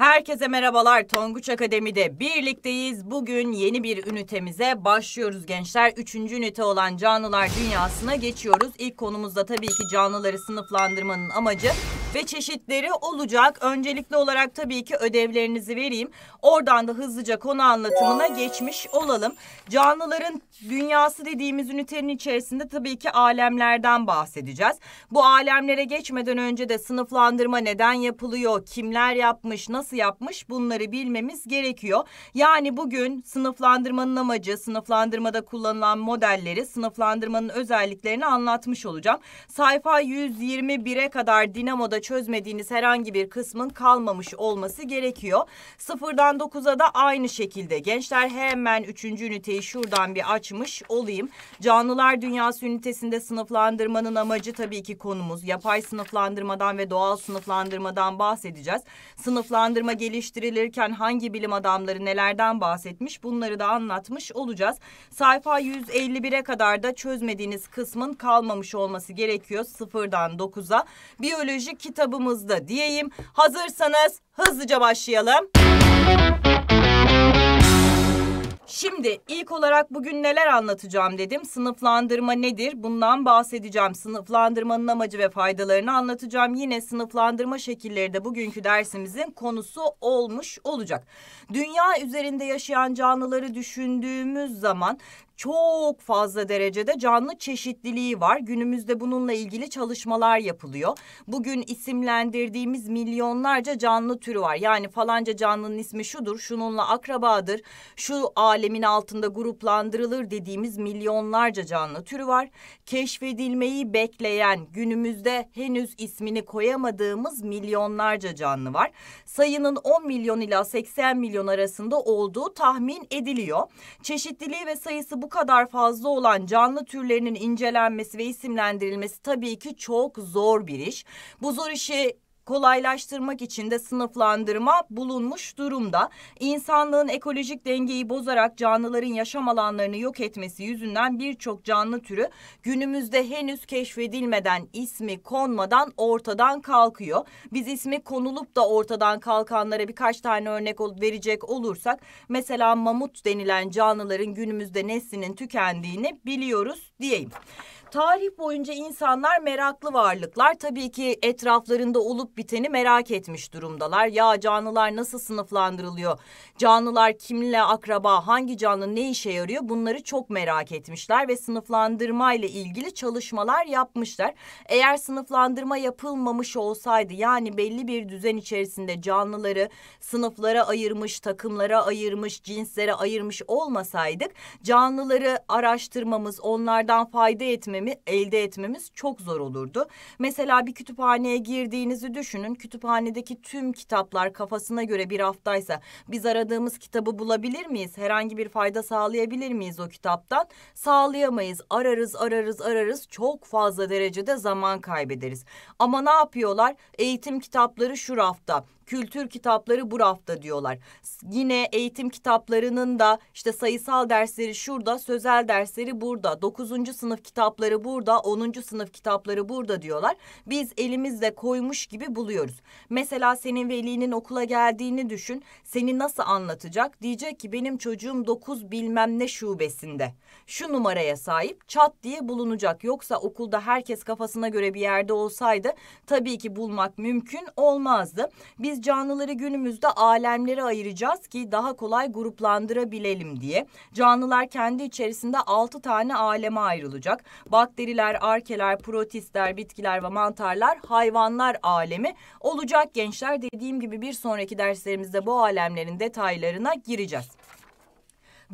Herkese merhabalar. Tonguç Akademi'de birlikteyiz. Bugün yeni bir ünitemize başlıyoruz gençler. Üçüncü ünite olan canlılar dünyasına geçiyoruz. İlk konumuzda tabii ki canlıları sınıflandırmanın amacı ve çeşitleri olacak. Öncelikli olarak tabii ki ödevlerinizi vereyim. Oradan da hızlıca konu anlatımına geçmiş olalım. Canlıların dünyası dediğimiz ünitenin içerisinde tabii ki alemlerden bahsedeceğiz. Bu alemlere geçmeden önce de sınıflandırma neden yapılıyor, kimler yapmış, nasıl nasıl yapmış bunları bilmemiz gerekiyor. Yani bugün sınıflandırmanın amacı, sınıflandırmada kullanılan modelleri, sınıflandırmanın özelliklerini anlatmış olacağım. Sayfa 121'e kadar dinamoda çözmediğiniz herhangi bir kısmın kalmamış olması gerekiyor. Sıfırdan 9'a da aynı şekilde. Gençler hemen 3. üniteyi şuradan bir açmış olayım. Canlılar Dünyası ünitesinde sınıflandırmanın amacı tabii ki konumuz. Yapay sınıflandırmadan ve doğal sınıflandırmadan bahsedeceğiz. Sınıflandırma Havalandırma geliştirilirken hangi bilim adamları nelerden bahsetmiş bunları da anlatmış olacağız. Sayfa 151'e kadar da çözmediğiniz kısmın kalmamış olması gerekiyor sıfırdan 9'a Biyoloji kitabımızda diyeyim. Hazırsanız hızlıca başlayalım. Şimdi ilk olarak bugün neler anlatacağım dedim. Sınıflandırma nedir? Bundan bahsedeceğim. Sınıflandırmanın amacı ve faydalarını anlatacağım. Yine sınıflandırma şekilleri de bugünkü dersimizin konusu olmuş olacak. Dünya üzerinde yaşayan canlıları düşündüğümüz zaman çok fazla derecede canlı çeşitliliği var. Günümüzde bununla ilgili çalışmalar yapılıyor. Bugün isimlendirdiğimiz milyonlarca canlı türü var. Yani falanca canlının ismi şudur, şununla akrabadır, şu alemin altında gruplandırılır dediğimiz milyonlarca canlı türü var. Keşfedilmeyi bekleyen günümüzde henüz ismini koyamadığımız milyonlarca canlı var. Sayının 10 milyon ila 80 milyon arasında olduğu tahmin ediliyor. Çeşitliliği ve sayısı bu kadar fazla olan canlı türlerinin incelenmesi ve isimlendirilmesi tabii ki çok zor bir iş. Bu zor işi kolaylaştırmak için de sınıflandırma bulunmuş durumda. İnsanlığın ekolojik dengeyi bozarak canlıların yaşam alanlarını yok etmesi yüzünden birçok canlı türü günümüzde henüz keşfedilmeden ismi konmadan ortadan kalkıyor. Biz ismi konulup da ortadan kalkanlara birkaç tane örnek verecek olursak mesela mamut denilen canlıların günümüzde neslinin tükendiğini biliyoruz diyeyim. Tarih boyunca insanlar meraklı varlıklar. Tabii ki etraflarında olup biteni merak etmiş durumdalar. Ya canlılar nasıl sınıflandırılıyor? canlılar kimle akraba, hangi canlı ne işe yarıyor bunları çok merak etmişler ve sınıflandırma ile ilgili çalışmalar yapmışlar. Eğer sınıflandırma yapılmamış olsaydı yani belli bir düzen içerisinde canlıları sınıflara ayırmış, takımlara ayırmış, cinslere ayırmış olmasaydık canlıları araştırmamız, onlardan fayda etmemi, elde etmemiz çok zor olurdu. Mesela bir kütüphaneye girdiğinizi düşünün. Kütüphanedeki tüm kitaplar kafasına göre bir haftaysa biz aradığımız aradığımız kitabı bulabilir miyiz? Herhangi bir fayda sağlayabilir miyiz o kitaptan? Sağlayamayız. Ararız, ararız, ararız. Çok fazla derecede zaman kaybederiz. Ama ne yapıyorlar? Eğitim kitapları şu rafta kültür kitapları bu rafta diyorlar. Yine eğitim kitaplarının da işte sayısal dersleri şurada, sözel dersleri burada, 9. sınıf kitapları burada, 10. sınıf kitapları burada diyorlar. Biz elimizle koymuş gibi buluyoruz. Mesela senin velinin okula geldiğini düşün. Seni nasıl anlatacak? Diyecek ki benim çocuğum 9 bilmem ne şubesinde. Şu numaraya sahip çat diye bulunacak. Yoksa okulda herkes kafasına göre bir yerde olsaydı tabii ki bulmak mümkün olmazdı. Biz canlıları günümüzde alemlere ayıracağız ki daha kolay gruplandırabilelim diye. Canlılar kendi içerisinde altı tane aleme ayrılacak. Bakteriler, arkeler, protistler, bitkiler ve mantarlar hayvanlar alemi olacak gençler. Dediğim gibi bir sonraki derslerimizde bu alemlerin detaylarına gireceğiz.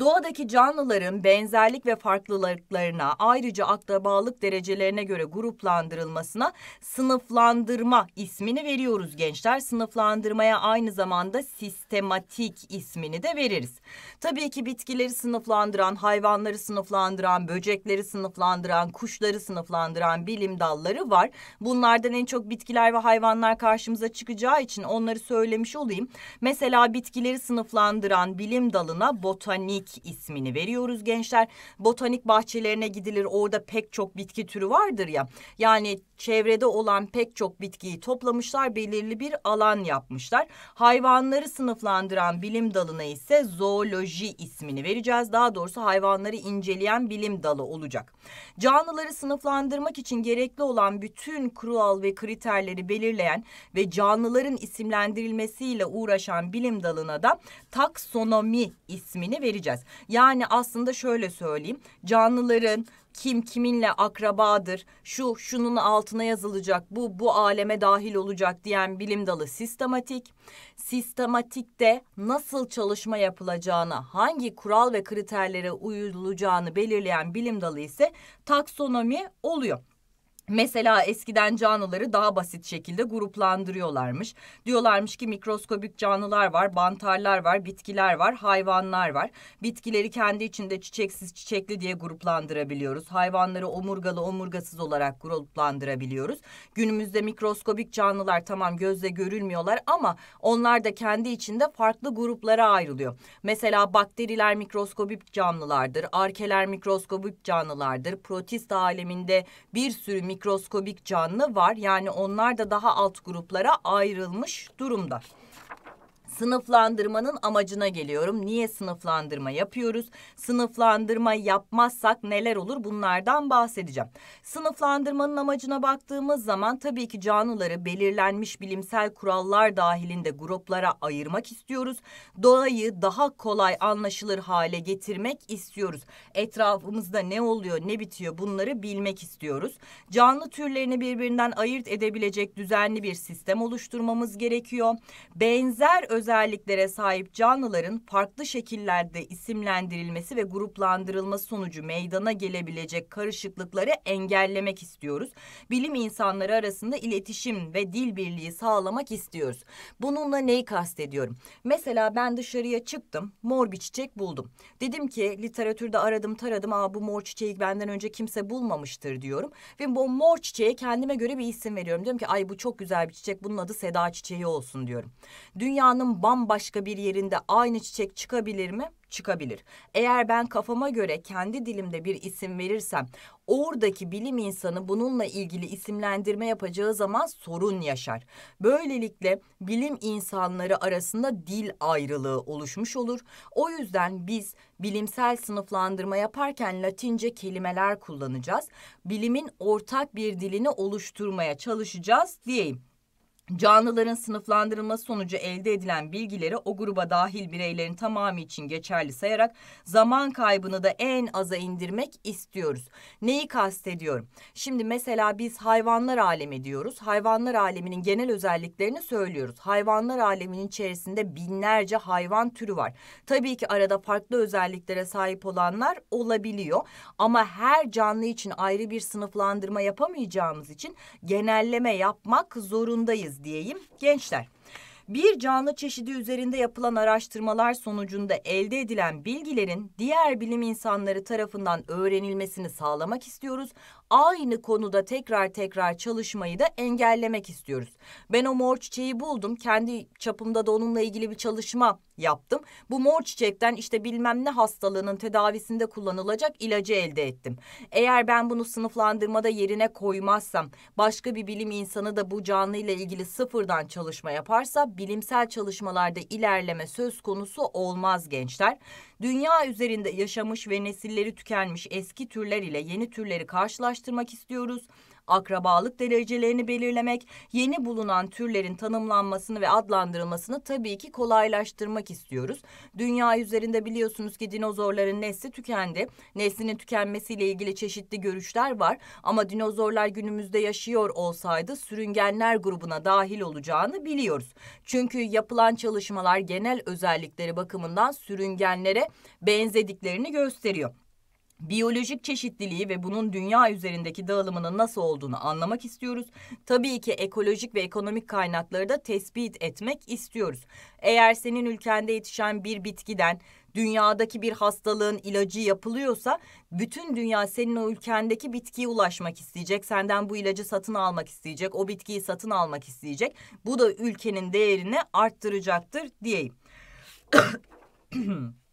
Doğadaki canlıların benzerlik ve farklılıklarına ayrıca akrabalık derecelerine göre gruplandırılmasına sınıflandırma ismini veriyoruz gençler. Sınıflandırmaya aynı zamanda sistematik ismini de veririz. Tabii ki bitkileri sınıflandıran, hayvanları sınıflandıran, böcekleri sınıflandıran, kuşları sınıflandıran bilim dalları var. Bunlardan en çok bitkiler ve hayvanlar karşımıza çıkacağı için onları söylemiş olayım. Mesela bitkileri sınıflandıran bilim dalına botanik botanik ismini veriyoruz gençler. Botanik bahçelerine gidilir. Orada pek çok bitki türü vardır ya. Yani çevrede olan pek çok bitkiyi toplamışlar, belirli bir alan yapmışlar. Hayvanları sınıflandıran bilim dalına ise zooloji ismini vereceğiz. Daha doğrusu hayvanları inceleyen bilim dalı olacak. Canlıları sınıflandırmak için gerekli olan bütün kural ve kriterleri belirleyen ve canlıların isimlendirilmesiyle uğraşan bilim dalına da taksonomi ismini vereceğiz edilmez. Yani aslında şöyle söyleyeyim. Canlıların kim kiminle akrabadır, şu şunun altına yazılacak, bu bu aleme dahil olacak diyen bilim dalı sistematik. Sistematikte nasıl çalışma yapılacağını, hangi kural ve kriterlere uyulacağını belirleyen bilim dalı ise taksonomi oluyor. Mesela eskiden canlıları daha basit şekilde gruplandırıyorlarmış. Diyorlarmış ki mikroskobik canlılar var, bantarlar var, bitkiler var, hayvanlar var. Bitkileri kendi içinde çiçeksiz çiçekli diye gruplandırabiliyoruz. Hayvanları omurgalı omurgasız olarak gruplandırabiliyoruz. Günümüzde mikroskobik canlılar tamam gözle görülmüyorlar ama onlar da kendi içinde farklı gruplara ayrılıyor. Mesela bakteriler mikroskobik canlılardır, arkeler mikroskobik canlılardır. Protist aleminde bir sürü mikroskobik canlı var. Yani onlar da daha alt gruplara ayrılmış durumda. Sınıflandırmanın amacına geliyorum. Niye sınıflandırma yapıyoruz? Sınıflandırma yapmazsak neler olur? Bunlardan bahsedeceğim. Sınıflandırmanın amacına baktığımız zaman tabii ki canlıları belirlenmiş bilimsel kurallar dahilinde gruplara ayırmak istiyoruz. Doğayı daha kolay anlaşılır hale getirmek istiyoruz. Etrafımızda ne oluyor, ne bitiyor bunları bilmek istiyoruz. Canlı türlerini birbirinden ayırt edebilecek düzenli bir sistem oluşturmamız gerekiyor. Benzer özellikler özelliklere sahip canlıların farklı şekillerde isimlendirilmesi ve gruplandırılması sonucu meydana gelebilecek karışıklıkları engellemek istiyoruz. Bilim insanları arasında iletişim ve dil birliği sağlamak istiyoruz. Bununla neyi kastediyorum? Mesela ben dışarıya çıktım, mor bir çiçek buldum. Dedim ki literatürde aradım taradım, aa bu mor çiçeği benden önce kimse bulmamıştır diyorum. Ve bu mor çiçeğe kendime göre bir isim veriyorum. Diyorum ki ay bu çok güzel bir çiçek, bunun adı Seda çiçeği olsun diyorum. Dünyanın bambaşka bir yerinde aynı çiçek çıkabilir mi? Çıkabilir. Eğer ben kafama göre kendi dilimde bir isim verirsem oradaki bilim insanı bununla ilgili isimlendirme yapacağı zaman sorun yaşar. Böylelikle bilim insanları arasında dil ayrılığı oluşmuş olur. O yüzden biz bilimsel sınıflandırma yaparken Latince kelimeler kullanacağız. Bilimin ortak bir dilini oluşturmaya çalışacağız diyeyim. Canlıların sınıflandırılması sonucu elde edilen bilgileri o gruba dahil bireylerin tamamı için geçerli sayarak zaman kaybını da en aza indirmek istiyoruz. Neyi kastediyorum? Şimdi mesela biz hayvanlar alemi diyoruz. Hayvanlar aleminin genel özelliklerini söylüyoruz. Hayvanlar aleminin içerisinde binlerce hayvan türü var. Tabii ki arada farklı özelliklere sahip olanlar olabiliyor ama her canlı için ayrı bir sınıflandırma yapamayacağımız için genelleme yapmak zorundayız diyebiliriz diyeyim. Gençler, bir canlı çeşidi üzerinde yapılan araştırmalar sonucunda elde edilen bilgilerin diğer bilim insanları tarafından öğrenilmesini sağlamak istiyoruz aynı konuda tekrar tekrar çalışmayı da engellemek istiyoruz. Ben o mor çiçeği buldum. Kendi çapımda da onunla ilgili bir çalışma yaptım. Bu mor çiçekten işte bilmem ne hastalığının tedavisinde kullanılacak ilacı elde ettim. Eğer ben bunu sınıflandırmada yerine koymazsam, başka bir bilim insanı da bu canlı ile ilgili sıfırdan çalışma yaparsa bilimsel çalışmalarda ilerleme söz konusu olmaz gençler. Dünya üzerinde yaşamış ve nesilleri tükenmiş eski türler ile yeni türleri karşılaştırmak karşılaştırmak istiyoruz. Akrabalık derecelerini belirlemek, yeni bulunan türlerin tanımlanmasını ve adlandırılmasını tabii ki kolaylaştırmak istiyoruz. Dünya üzerinde biliyorsunuz ki dinozorların nesli tükendi. Neslinin tükenmesiyle ilgili çeşitli görüşler var ama dinozorlar günümüzde yaşıyor olsaydı sürüngenler grubuna dahil olacağını biliyoruz. Çünkü yapılan çalışmalar genel özellikleri bakımından sürüngenlere benzediklerini gösteriyor. Biyolojik çeşitliliği ve bunun dünya üzerindeki dağılımının nasıl olduğunu anlamak istiyoruz. Tabii ki ekolojik ve ekonomik kaynakları da tespit etmek istiyoruz. Eğer senin ülkende yetişen bir bitkiden dünyadaki bir hastalığın ilacı yapılıyorsa bütün dünya senin o ülkendeki bitkiye ulaşmak isteyecek. Senden bu ilacı satın almak isteyecek. O bitkiyi satın almak isteyecek. Bu da ülkenin değerini arttıracaktır diyeyim.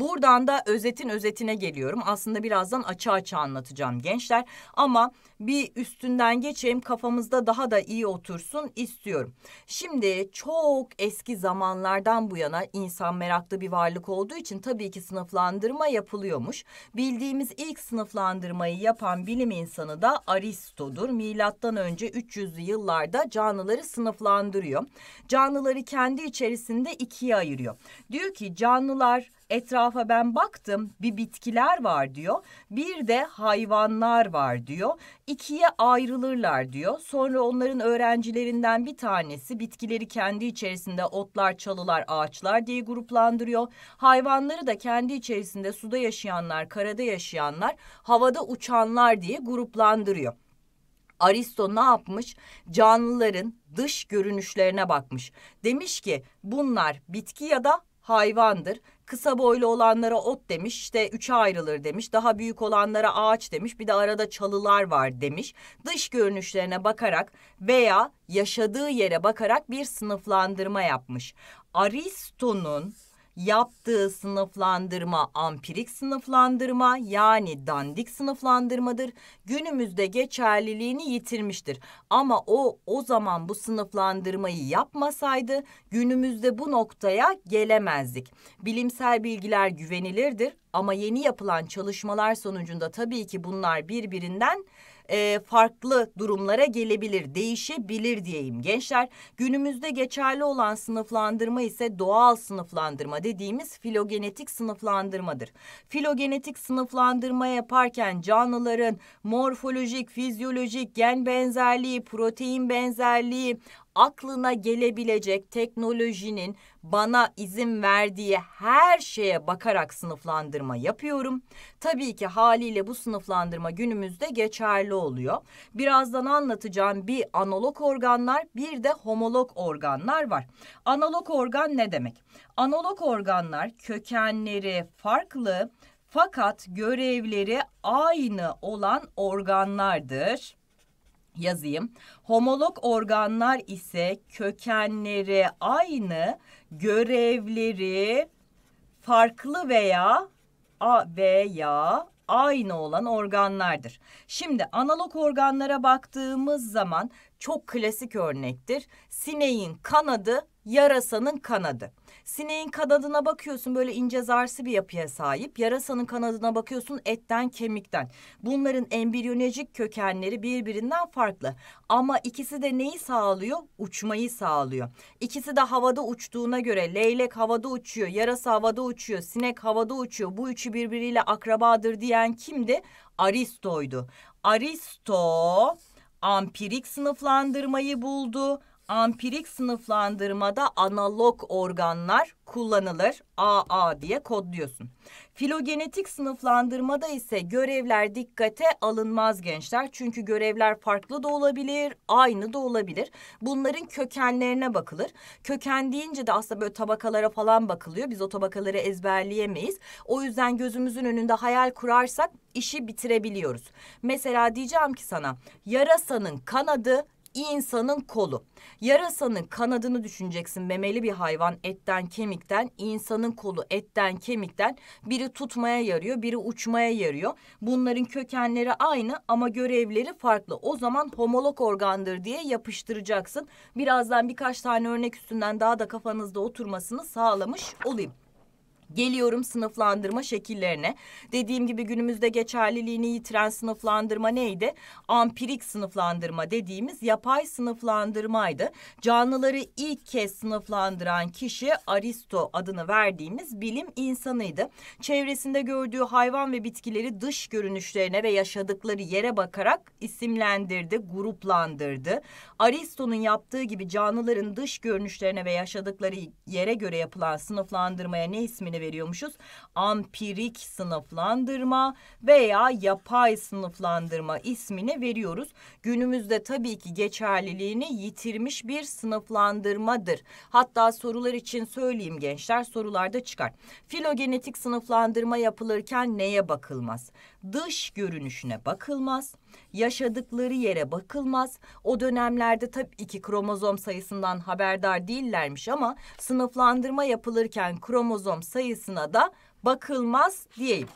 Buradan da özetin özetine geliyorum. Aslında birazdan açı açı anlatacağım gençler. Ama bir üstünden geçeyim kafamızda daha da iyi otursun istiyorum. Şimdi çok eski zamanlardan bu yana insan meraklı bir varlık olduğu için tabii ki sınıflandırma yapılıyormuş. Bildiğimiz ilk sınıflandırmayı yapan bilim insanı da Aristo'dur. Milattan önce 300'lü yıllarda canlıları sınıflandırıyor. Canlıları kendi içerisinde ikiye ayırıyor. Diyor ki canlılar etrafa ben baktım bir bitkiler var diyor. Bir de hayvanlar var diyor ikiye ayrılırlar diyor. Sonra onların öğrencilerinden bir tanesi bitkileri kendi içerisinde otlar, çalılar, ağaçlar diye gruplandırıyor. Hayvanları da kendi içerisinde suda yaşayanlar, karada yaşayanlar, havada uçanlar diye gruplandırıyor. Aristo ne yapmış? Canlıların dış görünüşlerine bakmış. Demiş ki bunlar bitki ya da hayvandır kısa boylu olanlara ot demiş, işte üçe ayrılır demiş, daha büyük olanlara ağaç demiş, bir de arada çalılar var demiş. Dış görünüşlerine bakarak veya yaşadığı yere bakarak bir sınıflandırma yapmış. Aristo'nun yaptığı sınıflandırma ampirik sınıflandırma yani dandik sınıflandırmadır. Günümüzde geçerliliğini yitirmiştir. Ama o o zaman bu sınıflandırmayı yapmasaydı günümüzde bu noktaya gelemezdik. Bilimsel bilgiler güvenilirdir ama yeni yapılan çalışmalar sonucunda tabii ki bunlar birbirinden e, farklı durumlara gelebilir, değişebilir diyeyim gençler. Günümüzde geçerli olan sınıflandırma ise doğal sınıflandırma dediğimiz filogenetik sınıflandırmadır. Filogenetik sınıflandırma yaparken canlıların morfolojik, fizyolojik, gen benzerliği, protein benzerliği, aklına gelebilecek teknolojinin bana izin verdiği her şeye bakarak sınıflandırma yapıyorum. Tabii ki haliyle bu sınıflandırma günümüzde geçerli oluyor. Birazdan anlatacağım bir analog organlar bir de homolog organlar var. Analog organ ne demek? Analog organlar kökenleri farklı fakat görevleri aynı olan organlardır yazayım. Homolog organlar ise kökenleri aynı, görevleri farklı veya a veya aynı olan organlardır. Şimdi analog organlara baktığımız zaman çok klasik örnektir. Sineğin kanadı, yarasanın kanadı. Sineğin kanadına bakıyorsun böyle ince zarsı bir yapıya sahip. Yarasanın kanadına bakıyorsun etten kemikten. Bunların embriyolojik kökenleri birbirinden farklı. Ama ikisi de neyi sağlıyor? Uçmayı sağlıyor. İkisi de havada uçtuğuna göre leylek havada uçuyor, yarasa havada uçuyor, sinek havada uçuyor. Bu üçü birbiriyle akrabadır diyen kimdi? Aristo'ydu. Aristo ampirik sınıflandırmayı buldu ampirik sınıflandırmada analog organlar kullanılır. AA diye kodluyorsun. Filogenetik sınıflandırmada ise görevler dikkate alınmaz gençler. Çünkü görevler farklı da olabilir, aynı da olabilir. Bunların kökenlerine bakılır. Köken deyince de aslında böyle tabakalara falan bakılıyor. Biz o tabakaları ezberleyemeyiz. O yüzden gözümüzün önünde hayal kurarsak işi bitirebiliyoruz. Mesela diyeceğim ki sana yarasanın kanadı insanın kolu. Yarasanın kanadını düşüneceksin memeli bir hayvan etten kemikten. insanın kolu etten kemikten. Biri tutmaya yarıyor biri uçmaya yarıyor. Bunların kökenleri aynı ama görevleri farklı. O zaman homolog organdır diye yapıştıracaksın. Birazdan birkaç tane örnek üstünden daha da kafanızda oturmasını sağlamış olayım. Geliyorum sınıflandırma şekillerine. Dediğim gibi günümüzde geçerliliğini yitiren sınıflandırma neydi? Ampirik sınıflandırma dediğimiz yapay sınıflandırmaydı. Canlıları ilk kez sınıflandıran kişi Aristo adını verdiğimiz bilim insanıydı. Çevresinde gördüğü hayvan ve bitkileri dış görünüşlerine ve yaşadıkları yere bakarak isimlendirdi, gruplandırdı. Aristo'nun yaptığı gibi canlıların dış görünüşlerine ve yaşadıkları yere göre yapılan sınıflandırmaya ne ismini örneklerini veriyormuşuz. Ampirik sınıflandırma veya yapay sınıflandırma ismini veriyoruz. Günümüzde tabii ki geçerliliğini yitirmiş bir sınıflandırmadır. Hatta sorular için söyleyeyim gençler sorularda çıkar. Filogenetik sınıflandırma yapılırken neye bakılmaz? dış görünüşüne bakılmaz, yaşadıkları yere bakılmaz. O dönemlerde tabii ki kromozom sayısından haberdar değillermiş ama sınıflandırma yapılırken kromozom sayısına da bakılmaz diyeyim.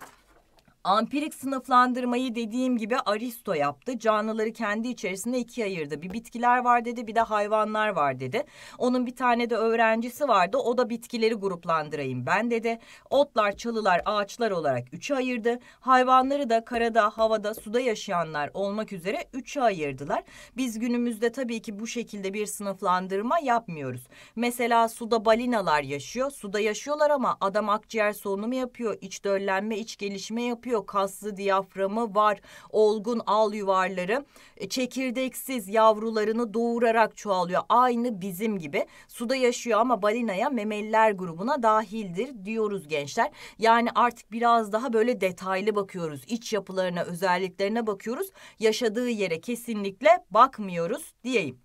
Ampirik sınıflandırmayı dediğim gibi Aristo yaptı. Canlıları kendi içerisinde ikiye ayırdı. Bir bitkiler var dedi, bir de hayvanlar var dedi. Onun bir tane de öğrencisi vardı. O da bitkileri gruplandırayım ben dedi. Otlar, çalılar, ağaçlar olarak üçe ayırdı. Hayvanları da karada, havada, suda yaşayanlar olmak üzere üçe ayırdılar. Biz günümüzde tabii ki bu şekilde bir sınıflandırma yapmıyoruz. Mesela suda balinalar yaşıyor. Suda yaşıyorlar ama adam akciğer solunumu yapıyor, iç döllenme, iç gelişme yapıyor yapıyor. Kaslı diyaframı var. Olgun al yuvarları e, çekirdeksiz yavrularını doğurarak çoğalıyor. Aynı bizim gibi. Suda yaşıyor ama balinaya memeliler grubuna dahildir diyoruz gençler. Yani artık biraz daha böyle detaylı bakıyoruz. İç yapılarına, özelliklerine bakıyoruz. Yaşadığı yere kesinlikle bakmıyoruz diyeyim.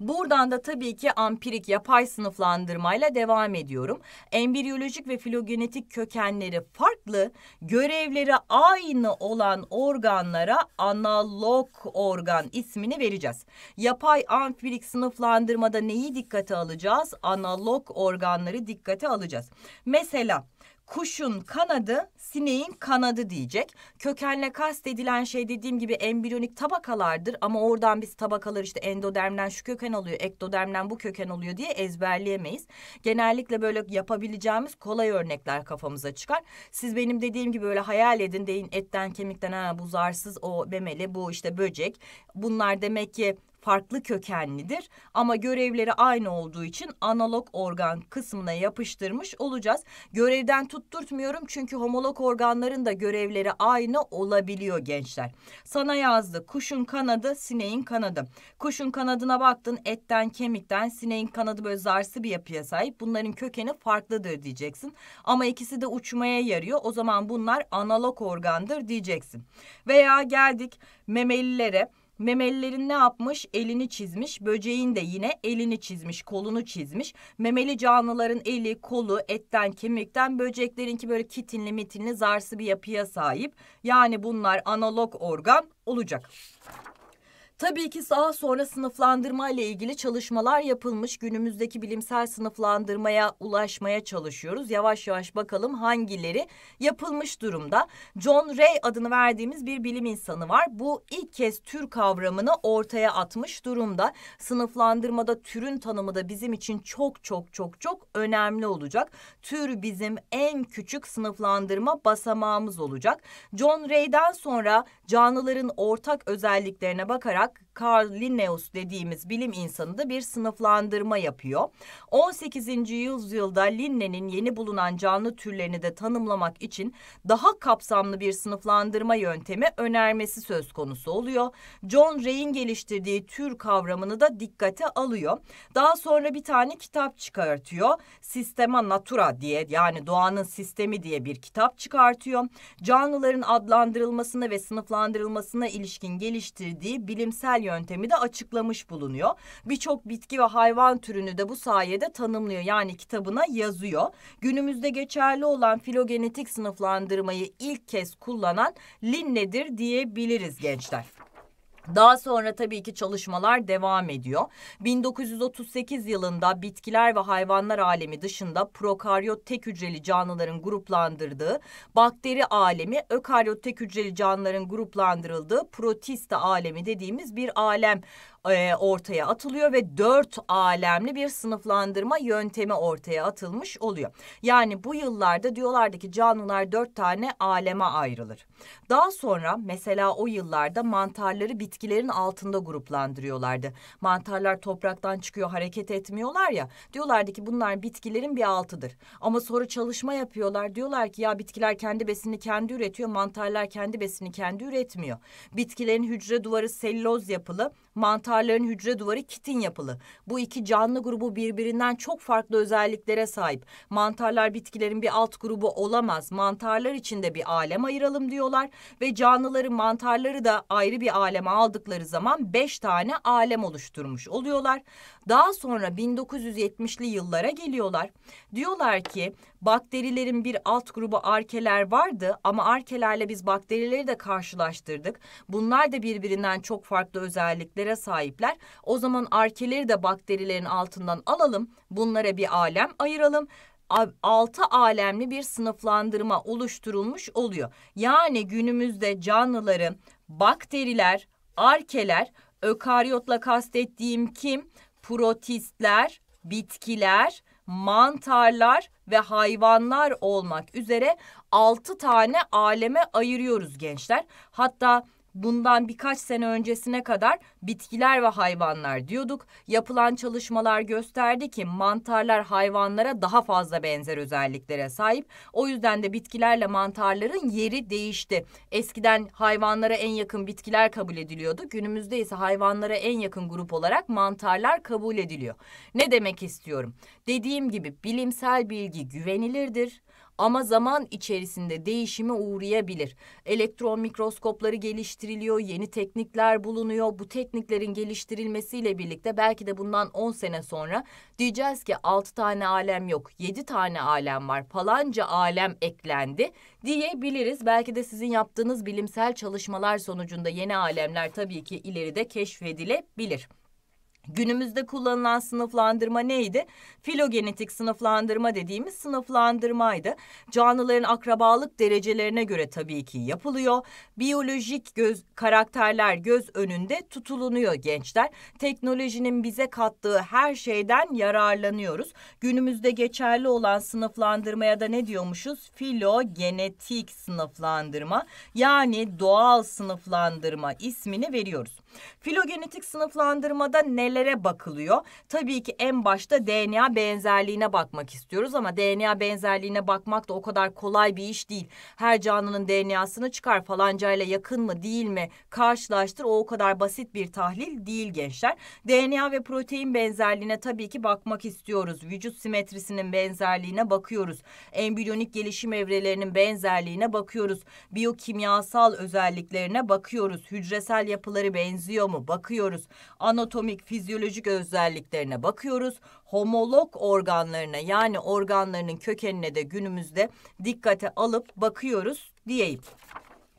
Buradan da tabii ki ampirik yapay sınıflandırmayla devam ediyorum. Embriyolojik ve filogenetik kökenleri farklı, görevleri aynı olan organlara analog organ ismini vereceğiz. Yapay ampirik sınıflandırmada neyi dikkate alacağız? Analog organları dikkate alacağız. Mesela kuşun kanadı sineğin kanadı diyecek. Kökenle kastedilen şey dediğim gibi embriyonik tabakalardır ama oradan biz tabakalar işte endodermden şu köken alıyor, ektodermden bu köken alıyor diye ezberleyemeyiz. Genellikle böyle yapabileceğimiz kolay örnekler kafamıza çıkar. Siz benim dediğim gibi böyle hayal edin deyin etten kemikten ha bu zarsız o memeli bu işte böcek. Bunlar demek ki farklı kökenlidir ama görevleri aynı olduğu için analog organ kısmına yapıştırmış olacağız. Görevden tutturtmuyorum çünkü homolog organların da görevleri aynı olabiliyor gençler. Sana yazdı kuşun kanadı sineğin kanadı. Kuşun kanadına baktın etten kemikten sineğin kanadı böyle zarsı bir yapıya sahip. Bunların kökeni farklıdır diyeceksin ama ikisi de uçmaya yarıyor o zaman bunlar analog organdır diyeceksin. Veya geldik memelilere Memelilerin ne yapmış? Elini çizmiş. Böceğin de yine elini çizmiş, kolunu çizmiş. Memeli canlıların eli, kolu etten, kemikten, böceklerinki böyle kitinli, mitinli, zarsı bir yapıya sahip. Yani bunlar analog organ olacak. Tabii ki daha sonra sınıflandırma ile ilgili çalışmalar yapılmış. Günümüzdeki bilimsel sınıflandırmaya ulaşmaya çalışıyoruz. Yavaş yavaş bakalım hangileri yapılmış durumda. John Ray adını verdiğimiz bir bilim insanı var. Bu ilk kez tür kavramını ortaya atmış durumda. Sınıflandırmada türün tanımı da bizim için çok çok çok çok önemli olacak. Tür bizim en küçük sınıflandırma basamağımız olacak. John Ray'den sonra canlıların ortak özelliklerine bakarak так Carl Linnaeus dediğimiz bilim insanı da bir sınıflandırma yapıyor. 18. yüzyılda Linne'nin yeni bulunan canlı türlerini de tanımlamak için daha kapsamlı bir sınıflandırma yöntemi önermesi söz konusu oluyor. John Ray'in geliştirdiği tür kavramını da dikkate alıyor. Daha sonra bir tane kitap çıkartıyor. Sistema Natura diye yani doğanın sistemi diye bir kitap çıkartıyor. Canlıların adlandırılmasına ve sınıflandırılmasına ilişkin geliştirdiği bilimsel bilimsel yöntemi de açıklamış bulunuyor. Birçok bitki ve hayvan türünü de bu sayede tanımlıyor yani kitabına yazıyor. Günümüzde geçerli olan filogenetik sınıflandırmayı ilk kez kullanan Linne'dir diyebiliriz gençler. Daha sonra tabii ki çalışmalar devam ediyor. 1938 yılında bitkiler ve hayvanlar alemi dışında prokaryot tek hücreli canlıların gruplandırdığı bakteri alemi, ökaryot tek hücreli canlıların gruplandırıldığı protista alemi dediğimiz bir alem e, ortaya atılıyor ve dört alemli bir sınıflandırma yöntemi ortaya atılmış oluyor. Yani bu yıllarda diyorlardı ki canlılar dört tane aleme ayrılır. Daha sonra mesela o yıllarda mantarları bitkilerin altında gruplandırıyorlardı. Mantarlar topraktan çıkıyor hareket etmiyorlar ya diyorlardı ki bunlar bitkilerin bir altıdır. Ama sonra çalışma yapıyorlar diyorlar ki ya bitkiler kendi besini kendi üretiyor mantarlar kendi besini kendi üretmiyor. Bitkilerin hücre duvarı selüloz yapılı Mantarların hücre duvarı kitin yapılı. Bu iki canlı grubu birbirinden çok farklı özelliklere sahip. Mantarlar bitkilerin bir alt grubu olamaz. Mantarlar içinde bir alem ayıralım diyorlar ve canlıları mantarları da ayrı bir aleme aldıkları zaman beş tane alem oluşturmuş oluyorlar. Daha sonra 1970'li yıllara geliyorlar. Diyorlar ki Bakterilerin bir alt grubu arkeler vardı ama arkelerle biz bakterileri de karşılaştırdık. Bunlar da birbirinden çok farklı özelliklere sahipler. O zaman arkeleri de bakterilerin altından alalım. Bunlara bir alem ayıralım altı alemli bir sınıflandırma oluşturulmuş oluyor. Yani günümüzde canlıların bakteriler, arkeler, ökaryotla kastettiğim kim? Protistler, bitkiler, mantarlar ve hayvanlar olmak üzere 6 tane aleme ayırıyoruz gençler. Hatta Bundan birkaç sene öncesine kadar bitkiler ve hayvanlar diyorduk. Yapılan çalışmalar gösterdi ki mantarlar hayvanlara daha fazla benzer özelliklere sahip. O yüzden de bitkilerle mantarların yeri değişti. Eskiden hayvanlara en yakın bitkiler kabul ediliyordu. Günümüzde ise hayvanlara en yakın grup olarak mantarlar kabul ediliyor. Ne demek istiyorum? Dediğim gibi bilimsel bilgi güvenilirdir ama zaman içerisinde değişime uğrayabilir. Elektron mikroskopları geliştiriliyor, yeni teknikler bulunuyor. Bu tekniklerin geliştirilmesiyle birlikte belki de bundan 10 sene sonra diyeceğiz ki 6 tane alem yok, 7 tane alem var, falanca alem eklendi diyebiliriz. Belki de sizin yaptığınız bilimsel çalışmalar sonucunda yeni alemler tabii ki ileride keşfedilebilir. Günümüzde kullanılan sınıflandırma neydi? Filogenetik sınıflandırma dediğimiz sınıflandırmaydı. Canlıların akrabalık derecelerine göre tabii ki yapılıyor. Biyolojik göz, karakterler göz önünde tutulunuyor gençler. Teknolojinin bize kattığı her şeyden yararlanıyoruz. Günümüzde geçerli olan sınıflandırmaya da ne diyormuşuz? Filogenetik sınıflandırma yani doğal sınıflandırma ismini veriyoruz. Filogenetik sınıflandırmada neler nelere bakılıyor? Tabii ki en başta DNA benzerliğine bakmak istiyoruz ama DNA benzerliğine bakmak da o kadar kolay bir iş değil. Her canlının DNA'sını çıkar falanca ile yakın mı değil mi karşılaştır. O o kadar basit bir tahlil değil gençler. DNA ve protein benzerliğine tabii ki bakmak istiyoruz. Vücut simetrisinin benzerliğine bakıyoruz. Embriyonik gelişim evrelerinin benzerliğine bakıyoruz. Biyokimyasal özelliklerine bakıyoruz. Hücresel yapıları benziyor mu? Bakıyoruz. Anatomik, fizik fizyolojik özelliklerine bakıyoruz. Homolog organlarına yani organlarının kökenine de günümüzde dikkate alıp bakıyoruz diyeyim.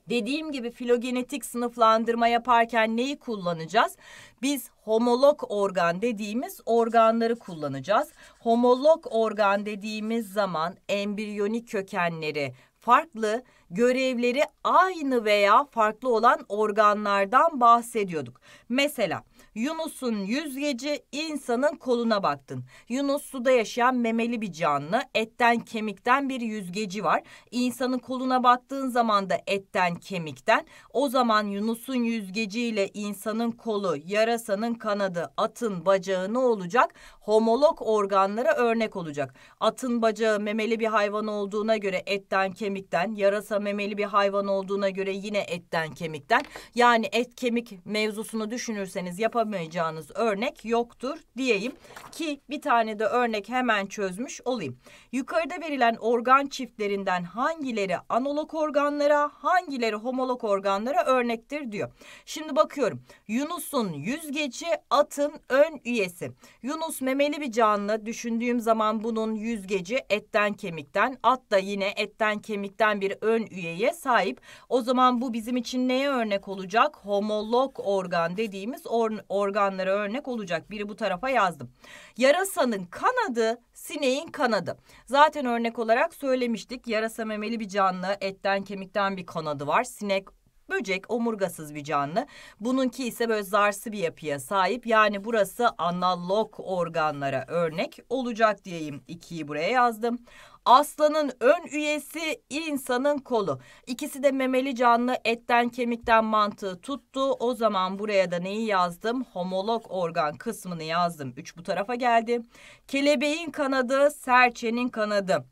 Dediğim gibi filogenetik sınıflandırma yaparken neyi kullanacağız? Biz homolog organ dediğimiz organları kullanacağız. Homolog organ dediğimiz zaman embriyonik kökenleri farklı, görevleri aynı veya farklı olan organlardan bahsediyorduk. Mesela Yunus'un yüzgeci insanın koluna baktın. Yunus suda yaşayan memeli bir canlı. Etten kemikten bir yüzgeci var. İnsanın koluna baktığın zaman da etten kemikten. O zaman Yunus'un yüzgeciyle insanın kolu, yarasanın kanadı, atın bacağı ne olacak? Homolog organlara örnek olacak. Atın bacağı memeli bir hayvan olduğuna göre etten kemikten, yarasa memeli bir hayvan olduğuna göre yine etten kemikten. Yani et kemik mevzusunu düşünürseniz yapabilirsiniz yapamayacağınız örnek yoktur diyeyim ki bir tane de örnek hemen çözmüş olayım. Yukarıda verilen organ çiftlerinden hangileri analog organlara, hangileri homolog organlara örnektir diyor. Şimdi bakıyorum. Yunus'un yüzgeci atın ön üyesi. Yunus memeli bir canlı. Düşündüğüm zaman bunun yüzgeci etten kemikten, at da yine etten kemikten bir ön üyeye sahip. O zaman bu bizim için neye örnek olacak? Homolog organ dediğimiz or organlara örnek olacak. Biri bu tarafa yazdım. Yarasanın kanadı sineğin kanadı. Zaten örnek olarak söylemiştik. Yarasa memeli bir canlı etten kemikten bir kanadı var. Sinek Böcek omurgasız bir canlı. Bununki ise böyle zarsı bir yapıya sahip. Yani burası analog organlara örnek olacak diyeyim. İkiyi buraya yazdım. Aslanın ön üyesi insanın kolu. İkisi de memeli canlı etten kemikten mantığı tuttu. O zaman buraya da neyi yazdım? Homolog organ kısmını yazdım. Üç bu tarafa geldi. Kelebeğin kanadı, serçenin kanadı.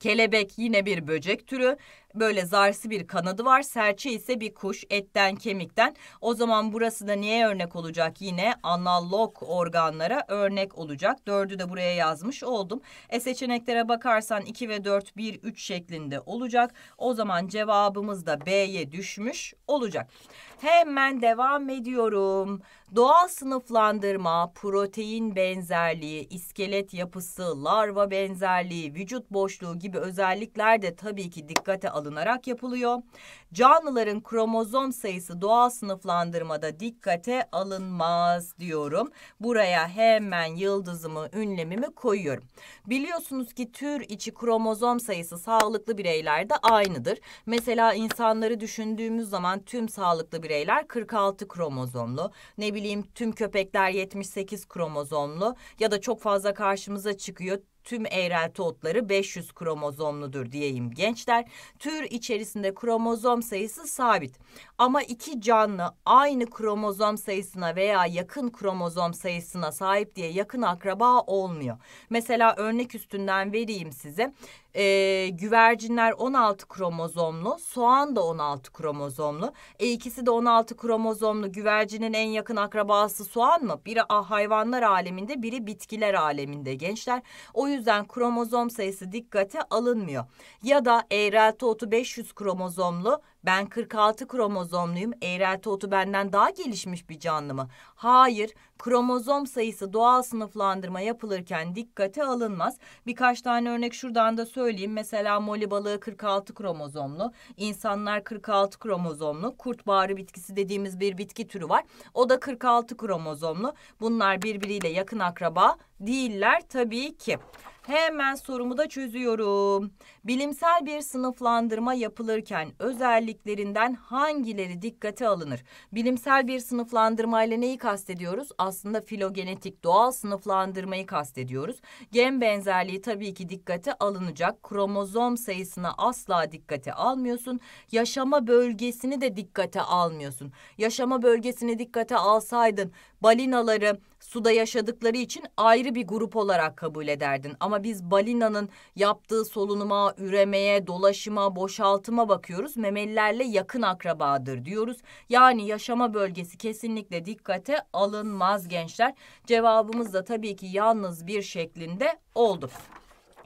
Kelebek yine bir böcek türü böyle zarsı bir kanadı var. Serçe ise bir kuş etten kemikten. O zaman burası da niye örnek olacak? Yine analog organlara örnek olacak. Dördü de buraya yazmış oldum. E seçeneklere bakarsan 2 ve 4 1 3 şeklinde olacak. O zaman cevabımız da B'ye düşmüş olacak. Hemen devam ediyorum. Doğal sınıflandırma, protein benzerliği, iskelet yapısı, larva benzerliği, vücut boşluğu gibi özellikler de tabii ki dikkate alınmalı alınarak yapılıyor. Canlıların kromozom sayısı doğal sınıflandırmada dikkate alınmaz diyorum. Buraya hemen yıldızımı, ünlemimi koyuyorum. Biliyorsunuz ki tür içi kromozom sayısı sağlıklı bireylerde aynıdır. Mesela insanları düşündüğümüz zaman tüm sağlıklı bireyler 46 kromozomlu. Ne bileyim tüm köpekler 78 kromozomlu ya da çok fazla karşımıza çıkıyor tüm eğrelti otları 500 kromozomludur diyeyim gençler. Tür içerisinde kromozom sayısı sabit. Ama iki canlı aynı kromozom sayısına veya yakın kromozom sayısına sahip diye yakın akraba olmuyor. Mesela örnek üstünden vereyim size ee, güvercinler 16 kromozomlu, soğan da 16 kromozomlu. E ikisi de 16 kromozomlu. Güvercinin en yakın akrabası soğan mı? Biri hayvanlar aleminde, biri bitkiler aleminde gençler. O yüzden yüzden kromozom sayısı dikkate alınmıyor. Ya da Eğrelti otu 500 kromozomlu, ben 46 kromozomluyum, Eğrelti otu benden daha gelişmiş bir canlı mı? Hayır, kromozom sayısı doğal sınıflandırma yapılırken dikkate alınmaz. Birkaç tane örnek şuradan da söyleyeyim. Mesela moli balığı 46 kromozomlu, insanlar 46 kromozomlu, kurt bağrı bitkisi dediğimiz bir bitki türü var. O da 46 kromozomlu. Bunlar birbiriyle yakın akraba değiller tabii ki. Hemen sorumu da çözüyorum. Bilimsel bir sınıflandırma yapılırken özelliklerinden hangileri dikkate alınır? Bilimsel bir sınıflandırma ile neyi kastediyoruz? aslında filogenetik doğal sınıflandırmayı kastediyoruz. Gen benzerliği tabii ki dikkate alınacak. Kromozom sayısına asla dikkate almıyorsun. Yaşama bölgesini de dikkate almıyorsun. Yaşama bölgesini dikkate alsaydın balinaları suda yaşadıkları için ayrı bir grup olarak kabul ederdin. Ama biz balinanın yaptığı solunuma, üremeye, dolaşıma, boşaltıma bakıyoruz. Memelilerle yakın akrabadır diyoruz. Yani yaşama bölgesi kesinlikle dikkate alınmaz gençler. Cevabımız da tabii ki yalnız bir şeklinde oldu.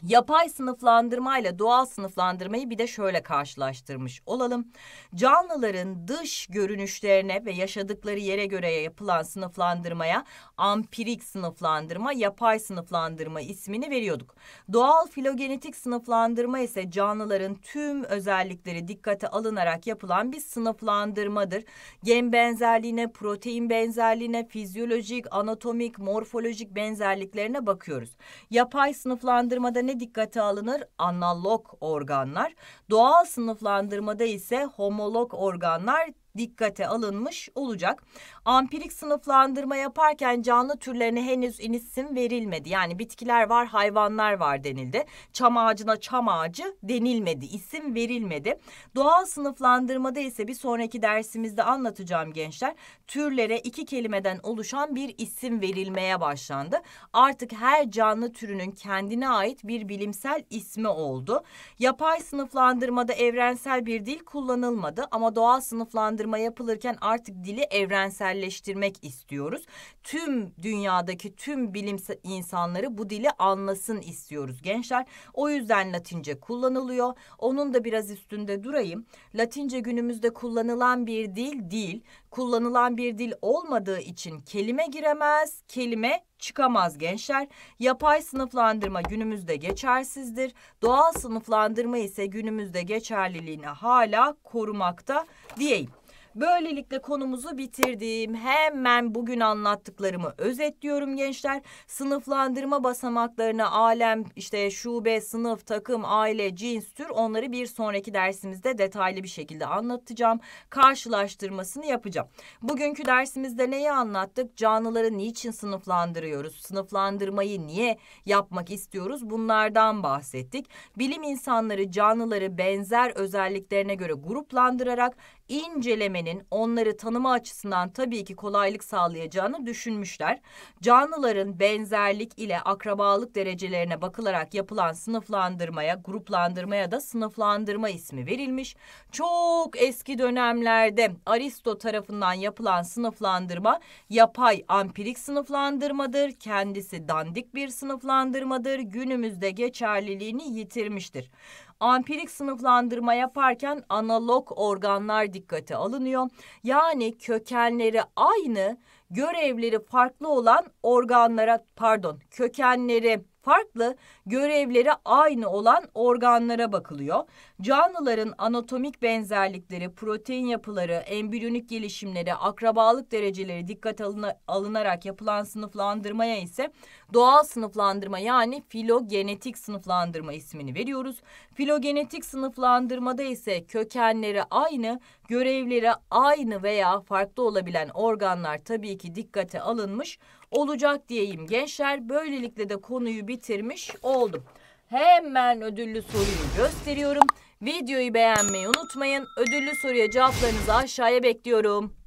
Yapay sınıflandırmayla doğal sınıflandırmayı bir de şöyle karşılaştırmış olalım. Canlıların dış görünüşlerine ve yaşadıkları yere göre yapılan sınıflandırmaya ampirik sınıflandırma, yapay sınıflandırma ismini veriyorduk. Doğal filogenetik sınıflandırma ise canlıların tüm özellikleri dikkate alınarak yapılan bir sınıflandırmadır. Gen benzerliğine, protein benzerliğine, fizyolojik, anatomik, morfolojik benzerliklerine bakıyoruz. Yapay sınıflandırmada ne özellikle dikkate alınır analog organlar. Doğal sınıflandırmada ise homolog organlar dikkate alınmış olacak. Ampirik sınıflandırma yaparken canlı türlerine henüz isim verilmedi. Yani bitkiler var, hayvanlar var denildi. Çam ağacına çam ağacı denilmedi, isim verilmedi. Doğal sınıflandırmada ise bir sonraki dersimizde anlatacağım gençler. Türlere iki kelimeden oluşan bir isim verilmeye başlandı. Artık her canlı türünün kendine ait bir bilimsel ismi oldu. Yapay sınıflandırmada evrensel bir dil kullanılmadı ama doğal sınıflandırma sınıflandırma yapılırken artık dili evrenselleştirmek istiyoruz. Tüm dünyadaki tüm bilim insanları bu dili anlasın istiyoruz gençler. O yüzden Latince kullanılıyor. Onun da biraz üstünde durayım. Latince günümüzde kullanılan bir dil değil. Kullanılan bir dil olmadığı için kelime giremez, kelime çıkamaz gençler. Yapay sınıflandırma günümüzde geçersizdir. Doğal sınıflandırma ise günümüzde geçerliliğini hala korumakta diyeyim. Böylelikle konumuzu bitirdim. Hemen bugün anlattıklarımı özetliyorum gençler. Sınıflandırma basamaklarını, alem, işte şube, sınıf, takım, aile, cins, tür onları bir sonraki dersimizde detaylı bir şekilde anlatacağım. Karşılaştırmasını yapacağım. Bugünkü dersimizde neyi anlattık? Canlıları niçin sınıflandırıyoruz? Sınıflandırmayı niye yapmak istiyoruz? Bunlardan bahsettik. Bilim insanları canlıları benzer özelliklerine göre gruplandırarak incelemenin onları tanıma açısından tabii ki kolaylık sağlayacağını düşünmüşler. Canlıların benzerlik ile akrabalık derecelerine bakılarak yapılan sınıflandırmaya, gruplandırmaya da sınıflandırma ismi verilmiş. Çok eski dönemlerde Aristo tarafından yapılan sınıflandırma yapay ampirik sınıflandırmadır. Kendisi dandik bir sınıflandırmadır. Günümüzde geçerliliğini yitirmiştir. Ampirik sınıflandırma yaparken analog organlar dikkate alınıyor. Yani kökenleri aynı, görevleri farklı olan organlara pardon, kökenleri farklı, görevleri aynı olan organlara bakılıyor. Canlıların anatomik benzerlikleri, protein yapıları, embriyonik gelişimleri, akrabalık dereceleri dikkat alınarak yapılan sınıflandırmaya ise doğal sınıflandırma yani filogenetik sınıflandırma ismini veriyoruz. Filogenetik sınıflandırmada ise kökenleri aynı, görevleri aynı veya farklı olabilen organlar tabii ki dikkate alınmış olacak diyeyim gençler. Böylelikle de konuyu bitirmiş oldum. Hemen ödüllü soruyu gösteriyorum. Videoyu beğenmeyi unutmayın. Ödüllü soruya cevaplarınızı aşağıya bekliyorum.